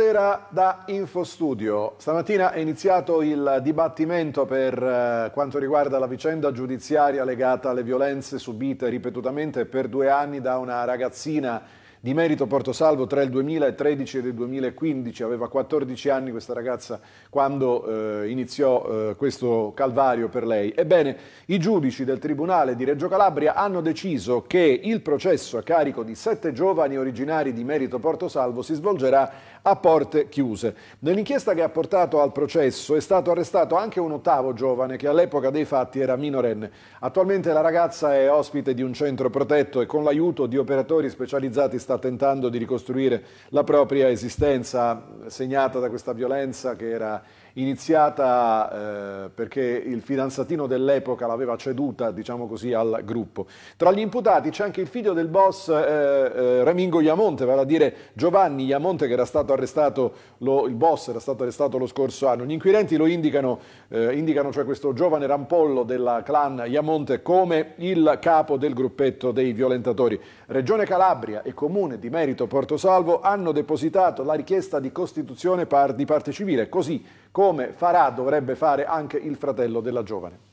Buonasera da Infostudio. Stamattina è iniziato il dibattimento per eh, quanto riguarda la vicenda giudiziaria legata alle violenze subite ripetutamente per due anni da una ragazzina di merito Porto Salvo tra il 2013 e il 2015, aveva 14 anni questa ragazza quando eh, iniziò eh, questo calvario per lei. Ebbene, i giudici del Tribunale di Reggio Calabria hanno deciso che il processo a carico di sette giovani originari di merito Porto Salvo si svolgerà a porte chiuse. Nell'inchiesta che ha portato al processo è stato arrestato anche un ottavo giovane che all'epoca dei fatti era minorenne. Attualmente la ragazza è ospite di un centro protetto e con l'aiuto di operatori specializzati sta tentando di ricostruire la propria esistenza segnata da questa violenza che era iniziata eh, perché il fidanzatino dell'epoca l'aveva ceduta, diciamo così, al gruppo. Tra gli imputati c'è anche il figlio del boss eh, eh, Ramingo Iamonte, vale a dire Giovanni Iamonte che era stato arrestato, lo, il boss era stato arrestato lo scorso anno. Gli inquirenti lo indicano, eh, indicano cioè questo giovane rampollo della clan Iamonte come il capo del gruppetto dei violentatori. Regione Calabria e Comune di Merito Portosalvo hanno depositato la richiesta di costituzione di parte civile, così come farà, dovrebbe fare anche il fratello della giovane.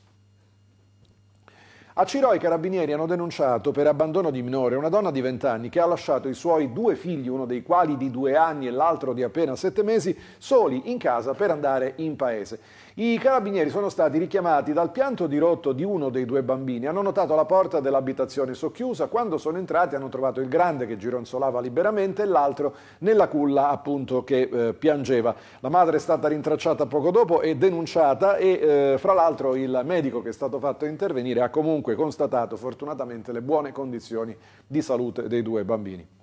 A Ciro i carabinieri hanno denunciato per abbandono di minore una donna di 20 anni che ha lasciato i suoi due figli, uno dei quali di due anni e l'altro di appena sette mesi, soli in casa per andare in paese. I carabinieri sono stati richiamati dal pianto dirotto di uno dei due bambini. Hanno notato la porta dell'abitazione socchiusa. Quando sono entrati hanno trovato il grande che gironzolava liberamente e l'altro nella culla appunto che eh, piangeva. La madre è stata rintracciata poco dopo e denunciata e eh, fra l'altro il medico che è stato fatto intervenire ha comunque constatato fortunatamente le buone condizioni di salute dei due bambini.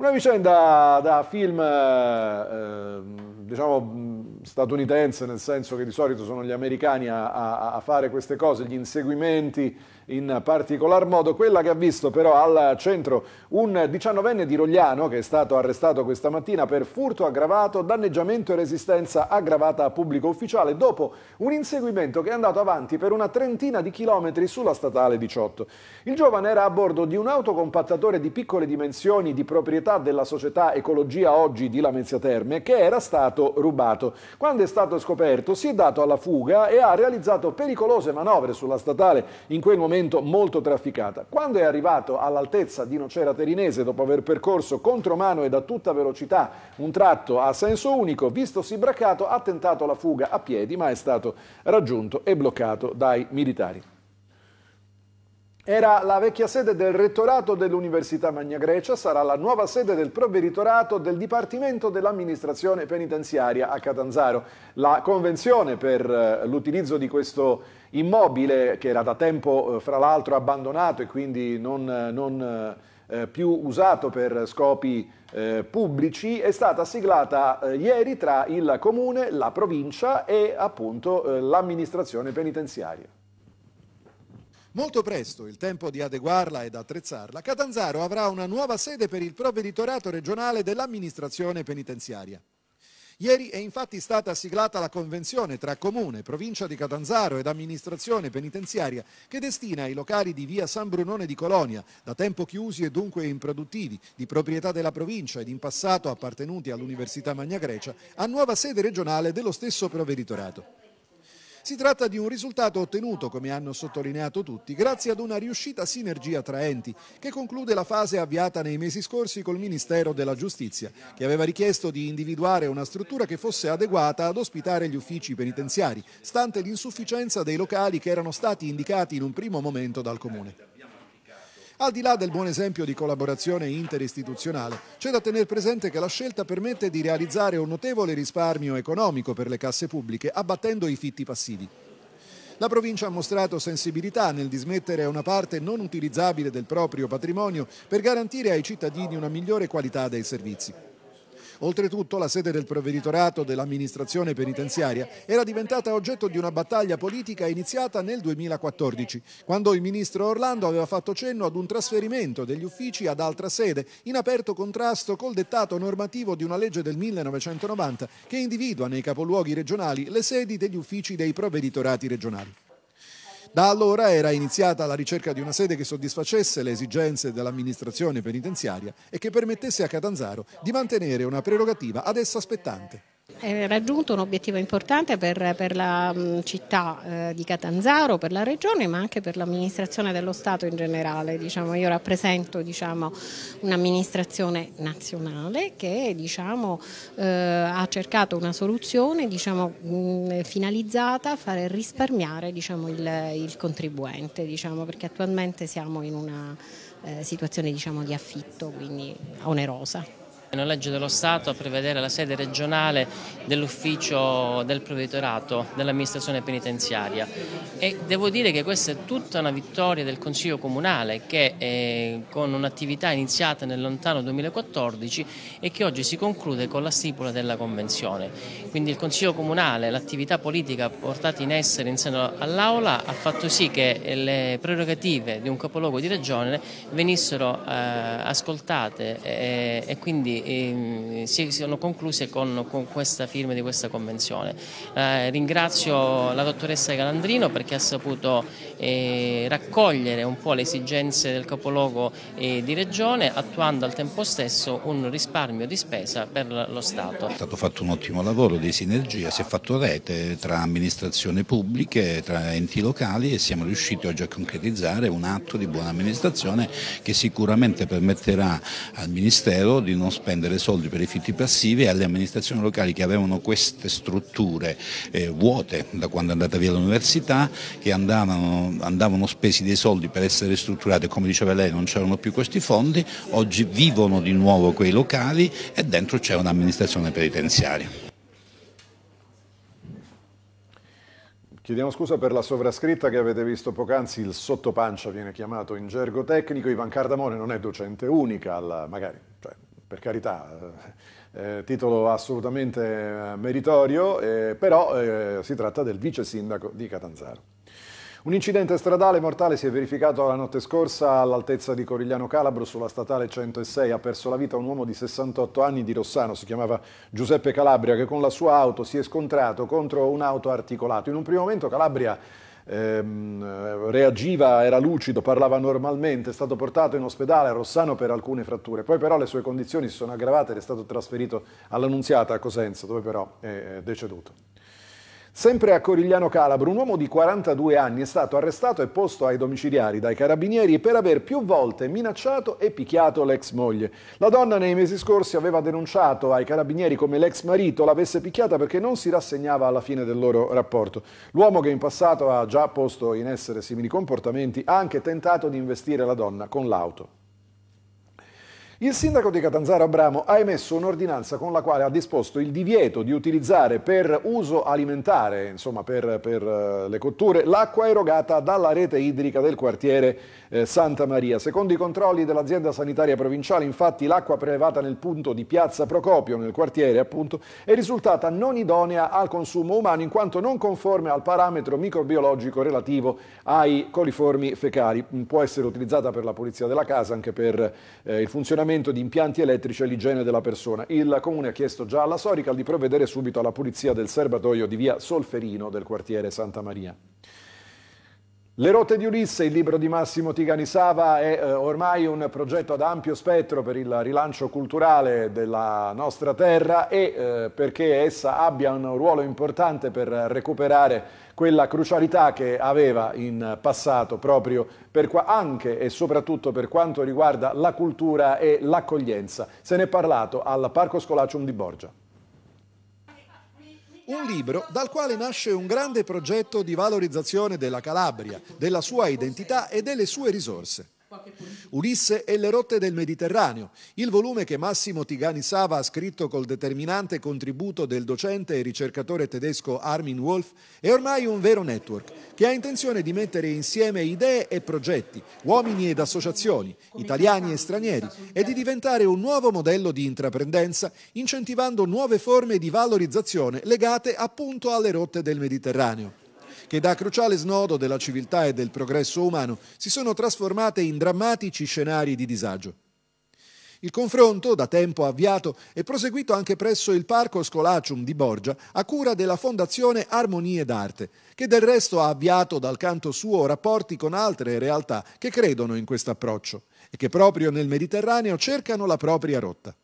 Una vicenda da film eh, diciamo, statunitense, nel senso che di solito sono gli americani a, a, a fare queste cose, gli inseguimenti in particolar modo, quella che ha visto però al centro un 19enne di Rogliano che è stato arrestato questa mattina per furto aggravato, danneggiamento e resistenza aggravata a pubblico ufficiale dopo un inseguimento che è andato avanti per una trentina di chilometri sulla statale 18. Il giovane era a bordo di un autocompattatore di piccole dimensioni di proprietà della società Ecologia Oggi di Lamezia Terme che era stato rubato. Quando è stato scoperto si è dato alla fuga e ha realizzato pericolose manovre sulla statale in quel momento momento molto trafficata. Quando è arrivato all'altezza di Nocera Terinese dopo aver percorso contromano e da tutta velocità un tratto a senso unico, vistosi braccato ha tentato la fuga a piedi ma è stato raggiunto e bloccato dai militari. Era la vecchia sede del rettorato dell'Università Magna Grecia, sarà la nuova sede del provveditorato del Dipartimento dell'Amministrazione Penitenziaria a Catanzaro. La convenzione per eh, l'utilizzo di questo immobile, che era da tempo eh, fra l'altro abbandonato e quindi non, eh, non più usato per scopi pubblici, è stata siglata ieri tra il comune, la provincia e appunto l'amministrazione penitenziaria. Molto presto, il tempo di adeguarla ed attrezzarla, Catanzaro avrà una nuova sede per il provveditorato regionale dell'amministrazione penitenziaria. Ieri è infatti stata siglata la convenzione tra Comune, Provincia di Catanzaro ed amministrazione penitenziaria che destina i locali di via San Brunone di Colonia, da tempo chiusi e dunque improduttivi, di proprietà della provincia ed in passato appartenuti all'Università Magna Grecia, a nuova sede regionale dello stesso provveditorato. Si tratta di un risultato ottenuto, come hanno sottolineato tutti, grazie ad una riuscita sinergia tra enti, che conclude la fase avviata nei mesi scorsi col Ministero della Giustizia, che aveva richiesto di individuare una struttura che fosse adeguata ad ospitare gli uffici penitenziari, stante l'insufficienza dei locali che erano stati indicati in un primo momento dal Comune. Al di là del buon esempio di collaborazione interistituzionale, c'è da tenere presente che la scelta permette di realizzare un notevole risparmio economico per le casse pubbliche abbattendo i fitti passivi. La provincia ha mostrato sensibilità nel dismettere una parte non utilizzabile del proprio patrimonio per garantire ai cittadini una migliore qualità dei servizi. Oltretutto la sede del provveditorato dell'amministrazione penitenziaria era diventata oggetto di una battaglia politica iniziata nel 2014, quando il ministro Orlando aveva fatto cenno ad un trasferimento degli uffici ad altra sede, in aperto contrasto col dettato normativo di una legge del 1990 che individua nei capoluoghi regionali le sedi degli uffici dei provveditorati regionali. Da allora era iniziata la ricerca di una sede che soddisfacesse le esigenze dell'amministrazione penitenziaria e che permettesse a Catanzaro di mantenere una prerogativa ad essa aspettante. Eh, raggiunto un obiettivo importante per, per la mm, città eh, di Catanzaro, per la regione, ma anche per l'amministrazione dello Stato in generale. Diciamo, io rappresento diciamo, un'amministrazione nazionale che diciamo, eh, ha cercato una soluzione mh, diciamo, mm, finalizzata a fare risparmiare diciamo, il, il, contribuente, diciamo, perché attualmente siamo in una eh, situazione di affitto, quindi onerosa. Una legge dello Stato a prevedere la sede regionale dell'ufficio del provveditorato dell'amministrazione penitenziaria e devo dire che questa è tutta una vittoria del Consiglio Comunale che eh, con un'attività iniziata nel lontano 2014 e che oggi si conclude con la stipula della Convenzione. Quindi il Consiglio Comunale, l'attività politica portata in essere in seno all'Aula ha fatto sì che le prerogative di un capoluogo di regione venissero eh, ascoltate eh, e quindi eh, si sono concluse con, con, questa firma di questa convenzione. Eh, ringrazio la dottoressa Calandrino perché ha saputo eh, raccogliere un po' le esigenze del capoluogo eh, di regione attuando al tempo stesso un risparmio di spesa per lo Stato. È stato fatto un ottimo lavoro di sinergia, si è fatto rete tra amministrazioni pubbliche, tra enti locali e siamo riusciti oggi a concretizzare un atto di buona amministrazione che sicuramente permetterà al Ministero di non spendere spendere soldi per i fitti passivi e alle amministrazioni locali che avevano queste strutture eh, vuote da quando è andata via l'università, che andavano, andavano spesi dei soldi per essere strutturate, come diceva lei non c'erano più questi fondi, oggi vivono di nuovo quei locali e dentro c'è un'amministrazione penitenziaria. Chiediamo scusa per la sovrascritta che avete visto poc'anzi, il sottopancia viene chiamato in gergo tecnico, Ivan Cardamone non è docente unica, alla, magari cioè, per carità, eh, eh titolo assolutamente eh, meritorio, eh, però eh, si tratta del vice sindaco di Catanzaro. Un incidente stradale mortale si è verificato la notte scorsa all'altezza di Corigliano Calabro sulla statale 106. Ha perso la vita un uomo di 68 anni di Rossano, si chiamava Giuseppe Calabria, che con la sua auto si è scontrato contro un auto articolato. In un primo momento Calabria ehm, reagiva, era lucido, parlava normalmente, è stato portato in ospedale a Rossano per alcune fratture, poi però le sue condizioni si sono aggravate ed è stato trasferito all'Annunziata a Cosenza, dove però è deceduto. Sempre a Corigliano Calabro, un uomo di 42 anni è stato arrestato e posto ai domiciliari dai carabinieri per aver più volte minacciato e picchiato l'ex moglie. La donna nei mesi scorsi aveva denunciato ai carabinieri come l'ex marito l'avesse picchiata perché non si rassegnava alla fine del loro rapporto. L'uomo che in passato ha già posto in essere simili comportamenti ha anche tentato di investire la donna con l'auto. Il sindaco di Catanzaro Abramo ha emesso un'ordinanza con la quale ha disposto il divieto di utilizzare per uso alimentare, insomma per, per eh, le cotture, l'acqua erogata dalla rete idrica del quartiere eh, Santa Maria. Secondo i controlli dell'azienda sanitaria provinciale, infatti, l'acqua prelevata nel punto di Piazza Procopio, nel quartiere appunto, è risultata non idonea al consumo umano in quanto non conforme al parametro microbiologico relativo ai coliformi fecali. Può essere utilizzata per la pulizia della casa, anche per eh, il funzionamento approvvigionamento di impianti elettrici e l'igiene della persona. Il Comune ha chiesto già alla Sorical di provvedere subito alla pulizia del serbatoio di via Solferino del quartiere Santa Maria. Le rotte di Ulisse, il libro di Massimo Tigani Sava, è eh, ormai un progetto ad ampio spettro per il rilancio culturale della nostra terra e eh, perché essa abbia un ruolo importante per recuperare quella crucialità che aveva in passato proprio per, anche e soprattutto per quanto riguarda la cultura e l'accoglienza. Se ne è parlato al Parco Scolacium di Borgia. Un libro dal quale nasce un grande progetto di valorizzazione della Calabria, della sua identità e delle sue risorse. Ulisse e le rotte del Mediterraneo, il volume che Massimo Tigani Sava ha scritto col determinante contributo del docente e ricercatore tedesco Armin Wolf, è ormai un vero network che ha intenzione di mettere insieme idee e progetti, uomini ed associazioni, italiani e stranieri, e di diventare un nuovo modello di intraprendenza, incentivando nuove forme di valorizzazione legate appunto alle rotte del Mediterraneo che da cruciale snodo della civiltà e del progresso umano si sono trasformate in drammatici scenari di disagio. Il confronto, da tempo avviato, è proseguito anche presso il Parco Scolacium di Borgia, a cura della Fondazione Armonie d'Arte, che del resto ha avviato dal canto suo rapporti con altre realtà che credono in questo approccio e che proprio nel Mediterraneo cercano la propria rotta.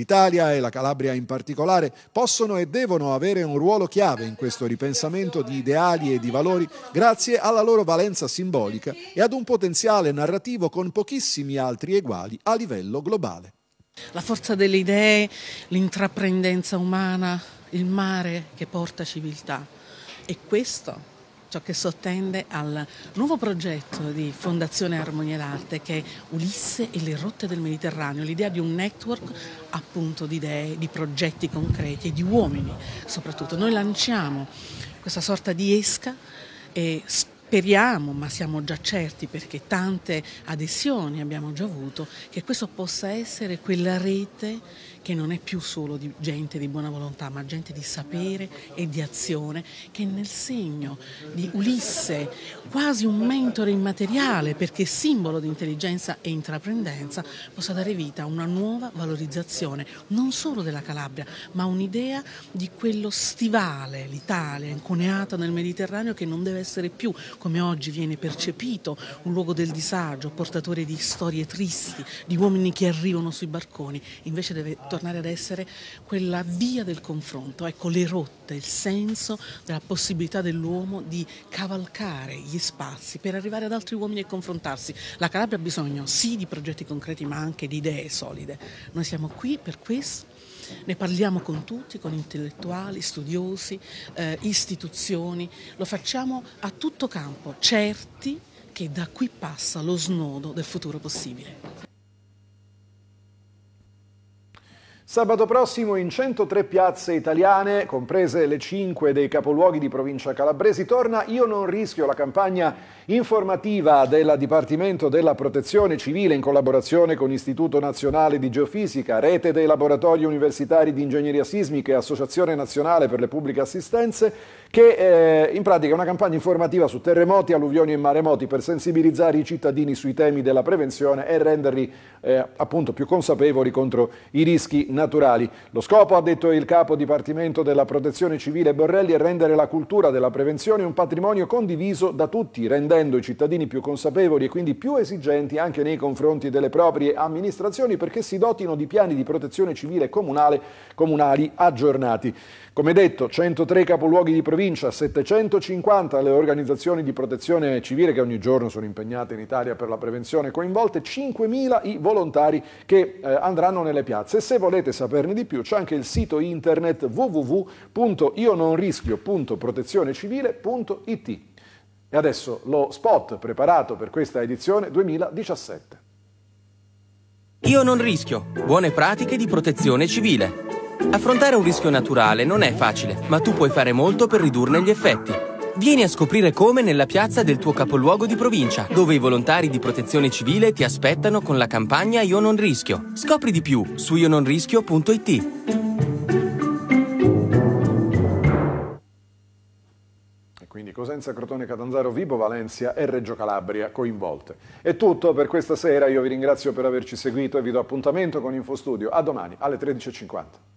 L'Italia e la Calabria in particolare possono e devono avere un ruolo chiave in questo ripensamento di ideali e di valori grazie alla loro valenza simbolica e ad un potenziale narrativo con pochissimi altri eguali a livello globale. La forza delle idee, l'intraprendenza umana, il mare che porta civiltà. E questo ciò che sottende al nuovo progetto di Fondazione Armonia d'Arte che è Ulisse e le rotte del Mediterraneo, l'idea di un network appunto di idee, di progetti concreti e di uomini soprattutto. Noi lanciamo questa sorta di esca e speriamo, ma siamo già certi perché tante adesioni abbiamo già avuto, che questo possa essere quella rete che non è più solo di gente di buona volontà, ma gente di sapere e di azione, che nel segno di Ulisse, quasi un mentore immateriale, perché simbolo di intelligenza e intraprendenza, possa dare vita a una nuova valorizzazione, non solo della Calabria, ma un'idea di quello stivale, l'Italia, inconeata nel Mediterraneo, che non deve essere più, come oggi viene percepito, un luogo del disagio, portatore di storie tristi, di uomini che arrivano sui barconi, invece deve tornare ad essere quella via del confronto, ecco le rotte, il senso della possibilità dell'uomo di cavalcare gli spazi per arrivare ad altri uomini e confrontarsi. La Calabria ha bisogno sì di progetti concreti ma anche di idee solide. Noi siamo qui per questo. Ne parliamo con tutti, con intellettuali, studiosi, eh, istituzioni, lo facciamo a tutto campo, certi che da qui passa lo snodo del futuro possibile. Sabato prossimo in 103 piazze italiane, comprese le 5 dei capoluoghi di provincia calabresi, torna Io non rischio la campagna informativa del Dipartimento della Protezione Civile in collaborazione con l'Istituto Nazionale di Geofisica, Rete dei Laboratori Universitari di Ingegneria Sismica e Associazione Nazionale per le Pubbliche Assistenze che eh, in pratica è una campagna informativa su terremoti, alluvioni e maremoti per sensibilizzare i cittadini sui temi della prevenzione e renderli eh, appunto più consapevoli contro i rischi naturali. Lo scopo, ha detto il capo dipartimento della protezione civile Borrelli, è rendere la cultura della prevenzione un patrimonio condiviso da tutti, rendendo i cittadini più consapevoli e quindi più esigenti anche nei confronti delle proprie amministrazioni perché si dotino di piani di protezione civile comunale, comunali aggiornati. Come detto, 103 capoluoghi di provincia, 750 le organizzazioni di protezione civile che ogni giorno sono impegnate in Italia per la prevenzione coinvolte, 5.000 i volontari che eh, andranno nelle piazze. se volete saperne di più c'è anche il sito internet www.iononrischio.protezionecivile.it. E adesso lo spot preparato per questa edizione 2017. Io non rischio. Buone pratiche di protezione civile. Affrontare un rischio naturale non è facile, ma tu puoi fare molto per ridurne gli effetti. Vieni a scoprire come nella piazza del tuo capoluogo di provincia, dove i volontari di protezione civile ti aspettano con la campagna Io non rischio. Scopri di più su iononrischio.it. quindi Cosenza, Crotone, Catanzaro, Vibo, Valencia e Reggio Calabria coinvolte. È tutto per questa sera, io vi ringrazio per averci seguito e vi do appuntamento con InfoStudio a domani alle 13.50.